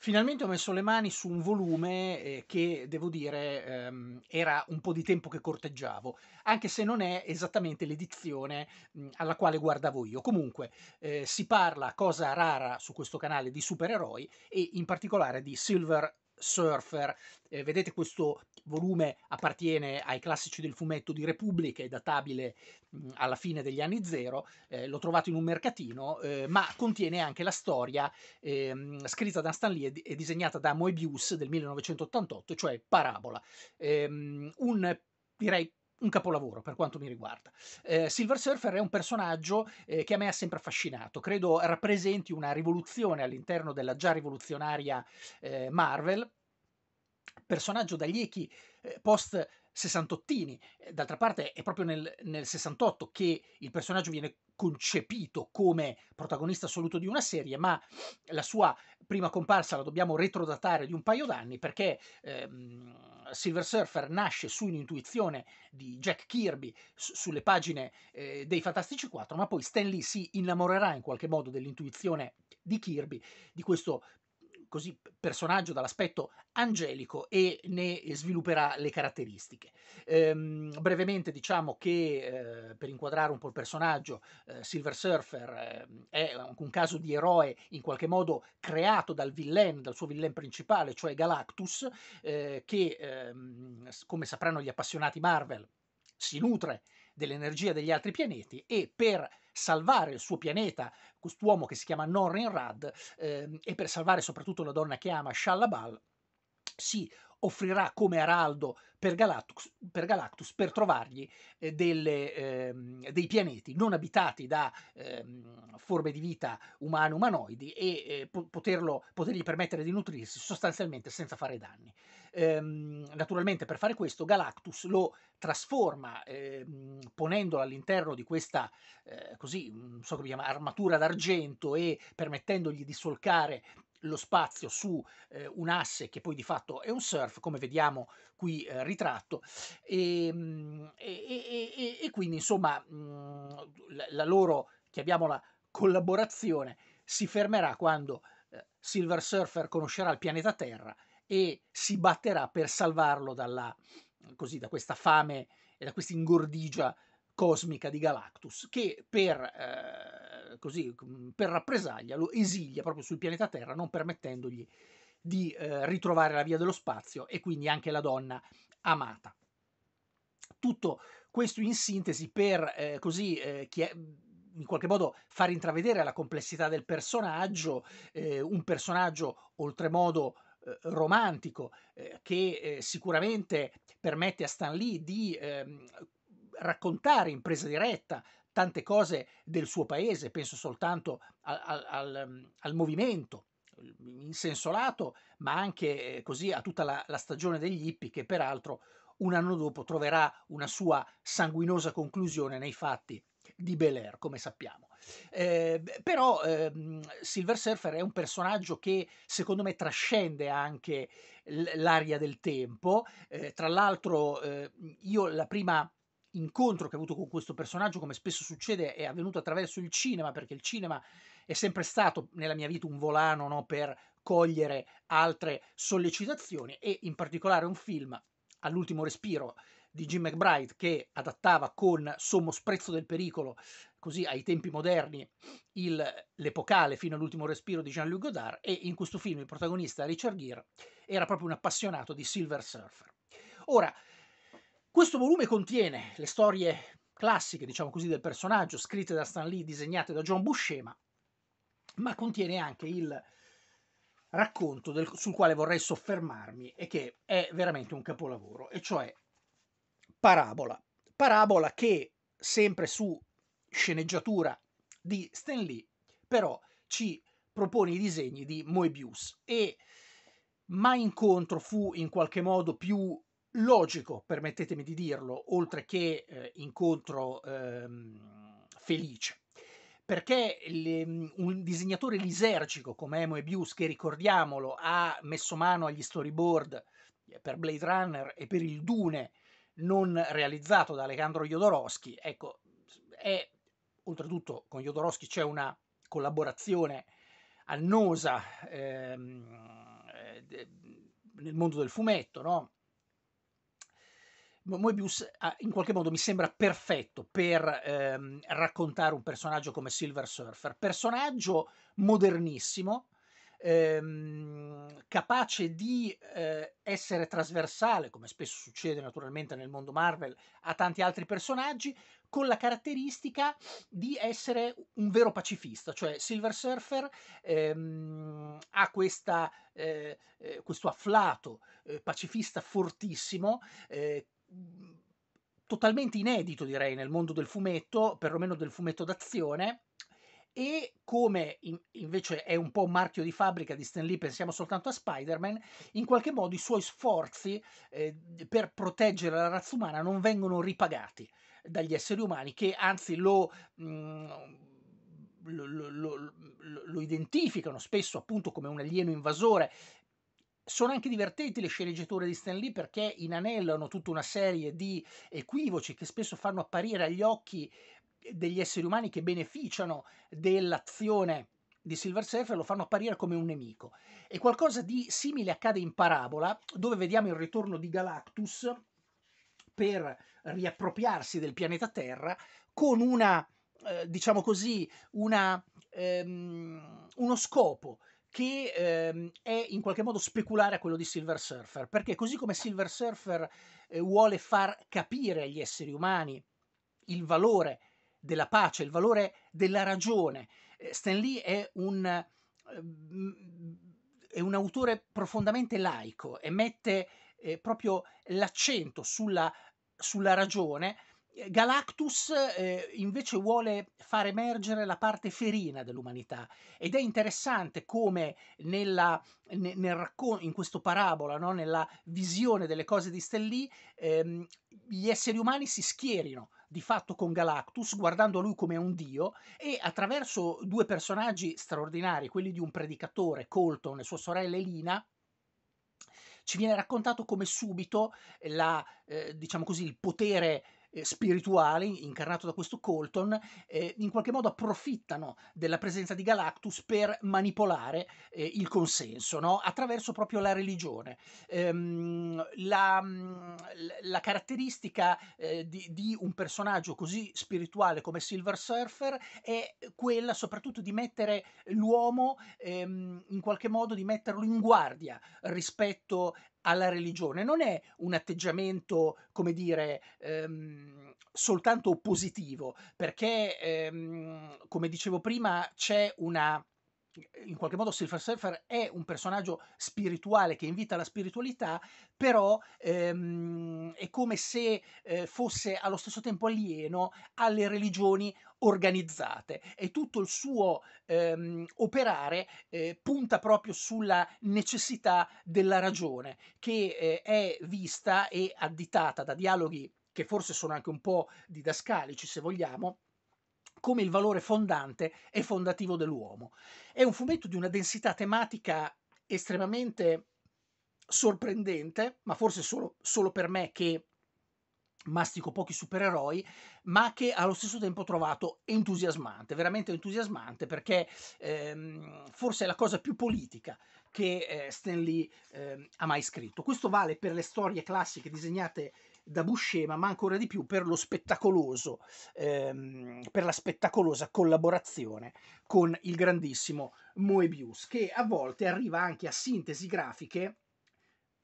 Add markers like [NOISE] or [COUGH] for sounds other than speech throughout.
Finalmente ho messo le mani su un volume eh, che, devo dire, ehm, era un po' di tempo che corteggiavo, anche se non è esattamente l'edizione alla quale guardavo io. Comunque, eh, si parla, cosa rara su questo canale, di supereroi e in particolare di Silver surfer. Eh, vedete questo volume appartiene ai classici del fumetto di Repubblica, è databile mh, mm, alla fine degli anni zero, eh, l'ho trovato in un mercatino, eh, ma contiene anche la storia ehm, scritta da Stan Lee e, disegnata da Moebius del 1988, cioè Parabola. Ehm, un direi un capolavoro per quanto mi riguarda. Eh, Silver Surfer è un personaggio eh, che a me ha sempre affascinato, credo rappresenti una rivoluzione all'interno della già rivoluzionaria eh, Marvel, personaggio dagli echi eh, post sessantottini. Eh, d'altra parte è proprio nel, nel 68 che il personaggio viene concepito come protagonista assoluto di una serie, ma la sua prima comparsa la dobbiamo retrodatare di un paio d'anni perché ehm, Silver Surfer nasce su un'intuizione di Jack Kirby su- sulle pagine eh, dei Fantastici 4, ma poi Stan Lee si innamorerà in qualche modo dell'intuizione di Kirby, di questo così, personaggio dall'aspetto angelico e ne svilupperà le caratteristiche. Ehm, brevemente diciamo che eh, per inquadrare un po' il personaggio, eh, Silver Surfer eh, è un caso di eroe in qualche modo creato dal villain, dal suo villain principale, cioè Galactus, eh, che ehm, come sapranno gli appassionati Marvel si nutre dell'energia degli altri pianeti e per salvare il suo pianeta, quest'uomo che si chiama Norrin Rad, eh, e per salvare soprattutto la donna che ama, Shalabal, si offrirà come araldo per Galactus per, Galactus per trovargli eh, delle, eh, dei pianeti non abitati da ehm, forme di vita umane umanoidi e eh, poterlo, potergli permettere di nutrirsi sostanzialmente senza fare danni. Ehm, naturalmente per fare questo Galactus lo trasforma ehm, ponendolo all'interno di questa eh, così, so chiama, armatura d'argento e permettendogli di solcare lo spazio su eh, un asse che poi di fatto è un surf, come vediamo qui eh, ritratto, ehm, e, e, e, e, quindi insomma mh, mhmm, la, la, loro, chiamiamola, collaborazione si fermerà quando eh, Silver Surfer conoscerà il pianeta Terra e si batterà per salvarlo dalla, così, da questa fame e da questa ingordigia cosmica di Galactus, che per eh, così mm, per rappresaglia lo esilia proprio sul pianeta Terra, non permettendogli di eh, ritrovare la via dello spazio e quindi anche la donna amata. Tutto questo in sintesi per eh, così eh, chi è in qualche modo far intravedere la complessità del personaggio, eh, un personaggio oltremodo eh, romantico eh, che eh, sicuramente permette a Stan Lee di ehm, raccontare in presa diretta tante cose del suo paese, penso soltanto al, al, al mm, movimento mm, in senso lato, ma anche eh, così a tutta la, la stagione degli hippie che peraltro un anno dopo troverà una sua sanguinosa conclusione nei fatti di Bel Air, come sappiamo. Eh, però eh, Silver Surfer è un personaggio che secondo me trascende anche l'aria del tempo. Eh, tra l'altro, eh, io la prima incontro che ha avuto con questo personaggio, come spesso succede, è avvenuto attraverso il cinema, perché il cinema è sempre stato nella mia vita un volano no, per cogliere altre sollecitazioni e in particolare un film all'ultimo respiro di Jim McBride che adattava con sommo sprezzo del pericolo, così ai tempi moderni, il, l'epocale fino all'ultimo respiro di Jean-Luc Godard e in questo film il protagonista Richard Gere era proprio un appassionato di Silver Surfer. Ora, questo volume contiene le storie classiche, diciamo così, del personaggio, scritte da Stan Lee, disegnate da John Buscema, ma contiene anche il racconto del, sul quale vorrei soffermarmi e che è veramente un capolavoro, e cioè Parabola. Parabola che, sempre su sceneggiatura di Stan Lee, però ci propone i disegni di Moebius e mai incontro fu in qualche modo più logico, permettetemi di dirlo, oltre che eh, incontro ehm, felice. Perché le, mm, un disegnatore lisergico come Emo e Bius, che ricordiamolo, ha messo mano agli storyboard eh, per Blade Runner e per il Dune, non realizzato da Alejandro Jodorowsky, ecco, è oltretutto con Jodorowsky c'è una collaborazione annosa ehm, eh, nel mondo del fumetto, no? Moebius in qualche modo mi sembra perfetto per ehm, raccontare un personaggio come Silver Surfer, personaggio modernissimo, ehm, capace di eh, essere trasversale, come spesso succede naturalmente nel mondo Marvel, a tanti altri personaggi, con la caratteristica di essere un vero pacifista, cioè Silver Surfer ehm, ha questa, eh, eh questo afflato eh, pacifista fortissimo eh, totalmente inedito direi nel mondo del fumetto, perlomeno del fumetto d'azione, e come in, invece è un po' un marchio di fabbrica di Stan Lee, pensiamo soltanto a Spider-Man, in qualche modo i suoi sforzi eh, per proteggere la razza umana non vengono ripagati dagli esseri umani che anzi lo... Mh, lo, lo, lo, lo, identificano spesso appunto come un alieno invasore sono anche divertenti le sceneggiature di Stan Lee perché inanellano tutta una serie di equivoci che spesso fanno apparire agli occhi degli esseri umani che beneficiano dell'azione di Silver Surfer lo fanno apparire come un nemico. E qualcosa di simile accade in Parabola, dove vediamo il ritorno di Galactus per riappropriarsi del pianeta Terra con una, eh, diciamo così, una, ehm, uno scopo che ehm, è in qualche modo speculare a quello di Silver Surfer, perché così come Silver Surfer eh, vuole far capire agli esseri umani il valore della pace, il valore della ragione, eh, Stan Lee è un, eh, è un autore profondamente laico e mette eh, proprio l'accento sulla, sulla ragione Galactus eh, invece vuole far emergere la parte ferina dell'umanità ed è interessante come nella, nel, nel raccon- in questo parabola, no? nella visione delle cose di Stellì, ehm, gli esseri umani si schierino di fatto con Galactus, guardando a lui come un dio, e attraverso due personaggi straordinari, quelli di un predicatore, Colton e sua sorella Elina, ci viene raccontato come subito la, eh, diciamo così, il potere eh, spirituali, incarnato da questo Colton, eh, in qualche modo approfittano della presenza di Galactus per manipolare eh, il consenso, no? attraverso proprio la religione. Ehm, la, mm, la, caratteristica eh, di, di, un personaggio così spirituale come Silver Surfer è quella soprattutto di mettere l'uomo ehm, in qualche modo, di metterlo in guardia rispetto alla religione non è un atteggiamento, come dire, ehm, soltanto oppositivo, perché, ehm, come dicevo prima, c'è una in qualche modo Silver Surfer è un personaggio spirituale che invita alla spiritualità, però ehm, è come se eh, fosse allo stesso tempo alieno alle religioni organizzate e tutto il suo ehm, operare eh, punta proprio sulla necessità della ragione che eh, è vista e additata da dialoghi che forse sono anche un po' didascalici se vogliamo come il valore fondante e fondativo dell'uomo. È un fumetto di una densità tematica estremamente sorprendente, ma forse solo, solo per me che mastico pochi supereroi, ma che allo stesso tempo ho trovato entusiasmante, veramente entusiasmante, perché ehm, forse è la cosa più politica che eh, Stan Lee eh, ha mai scritto. Questo vale per le storie classiche disegnate da Buscema, ma ancora di più per lo spettacoloso, ehm, per la spettacolosa collaborazione con il grandissimo Moebius, che a volte arriva anche a sintesi grafiche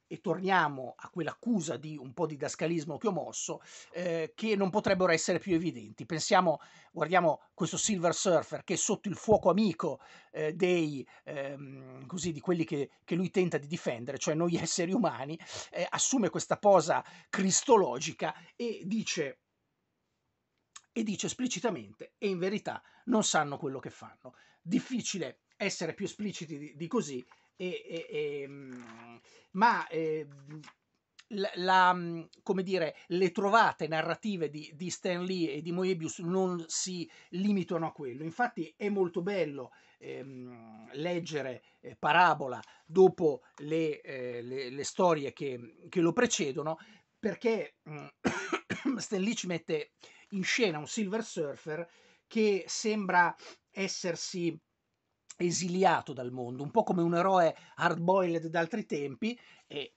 e torniamo a quell'accusa di un po' di dascalismo che ho mosso, eh, che non potrebbero essere più evidenti. Pensiamo, guardiamo questo Silver Surfer che è sotto il fuoco amico eh, dei, ehm, così, di quelli che, che, lui tenta di difendere, cioè noi esseri umani, eh, assume questa posa cristologica e dice, e dice esplicitamente, e in verità non sanno quello che fanno. Difficile essere più espliciti di, di così, e, e, e, mm, ma eh, la, mm, come dire, le trovate narrative di, di, Stan Lee e di Moebius non si limitano a quello. Infatti è molto bello ehm, leggere eh, Parabola dopo le, eh, le, le storie che, che, lo precedono, perché ehm, [COUGHS] Stan Lee ci mette in scena un Silver Surfer che sembra essersi esiliato dal mondo, un po' come un eroe hardboiled boiled d'altri tempi e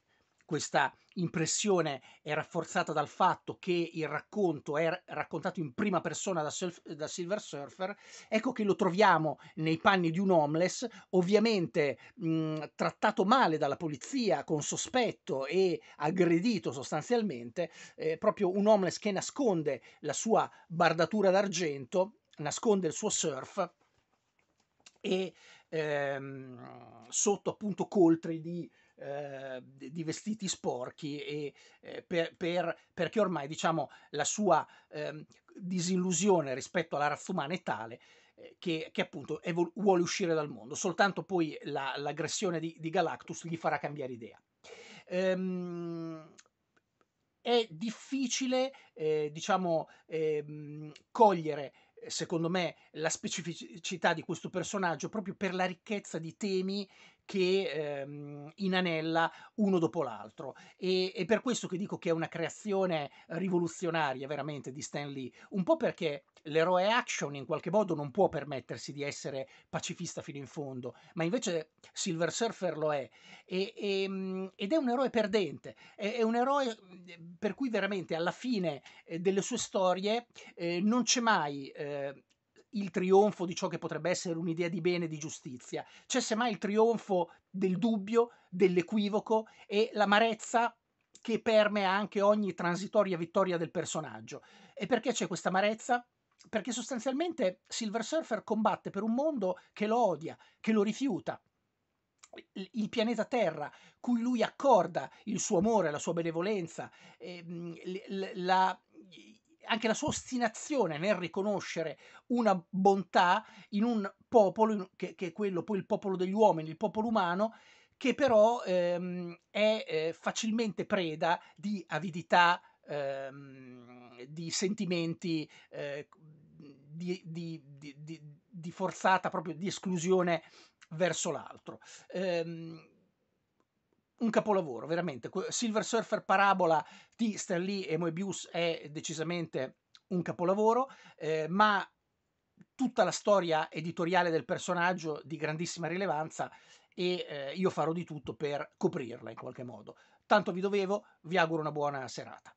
questa impressione è rafforzata dal fatto che il racconto è raccontato in prima persona da, Silf- da, Silver Surfer, ecco che lo troviamo nei panni di un homeless, ovviamente mh, mhmm, trattato male dalla polizia, con sospetto e aggredito sostanzialmente, eh, proprio un homeless che nasconde la sua bardatura d'argento, nasconde il suo surf e ehm, sotto appunto coltri di, eh, di vestiti sporchi e, eh, per, per, perché ormai diciamo la sua eh, disillusione rispetto alla razza umana è tale eh, che, che, appunto evol- vuole uscire dal mondo, soltanto poi la, l'aggressione di, di, Galactus gli farà cambiare idea. Ehm, è difficile, eh, diciamo, ehm, cogliere secondo me, la specificità di questo personaggio proprio per la ricchezza di temi che ehm, inanella uno dopo l'altro. E, è per questo che dico che è una creazione rivoluzionaria veramente di Stan Lee, un po' perché l'eroe action in qualche modo non può permettersi di essere pacifista fino in fondo, ma invece Silver Surfer lo è e, e, ehm, ed è un eroe perdente, è, è, un eroe per cui veramente alla fine eh, delle sue storie eh, non c'è mai... Eh, il trionfo di ciò che potrebbe essere un'idea di bene e di giustizia, c'è semmai il trionfo del dubbio, dell'equivoco e l'amarezza che permea anche ogni transitoria vittoria del personaggio. E perché c'è questa amarezza? Perché sostanzialmente Silver Surfer combatte per un mondo che lo odia, che lo rifiuta, il pianeta Terra, cui lui accorda il suo amore, la sua benevolenza, ehm, la, anche la sua ostinazione nel riconoscere una bontà in un popolo, che, che è quello poi il popolo degli uomini, il popolo umano, che però ehm, è eh, facilmente preda di avidità, ehm, di sentimenti, eh, di, di, di, di, forzata proprio di esclusione verso l'altro. Ehm, un capolavoro, veramente. Silver Surfer Parabola di Stan Lee e Moebius è decisamente un capolavoro, eh, ma tutta la storia editoriale del personaggio di grandissima rilevanza e eh, io farò di tutto per coprirla in qualche modo. Tanto vi dovevo, vi auguro una buona serata.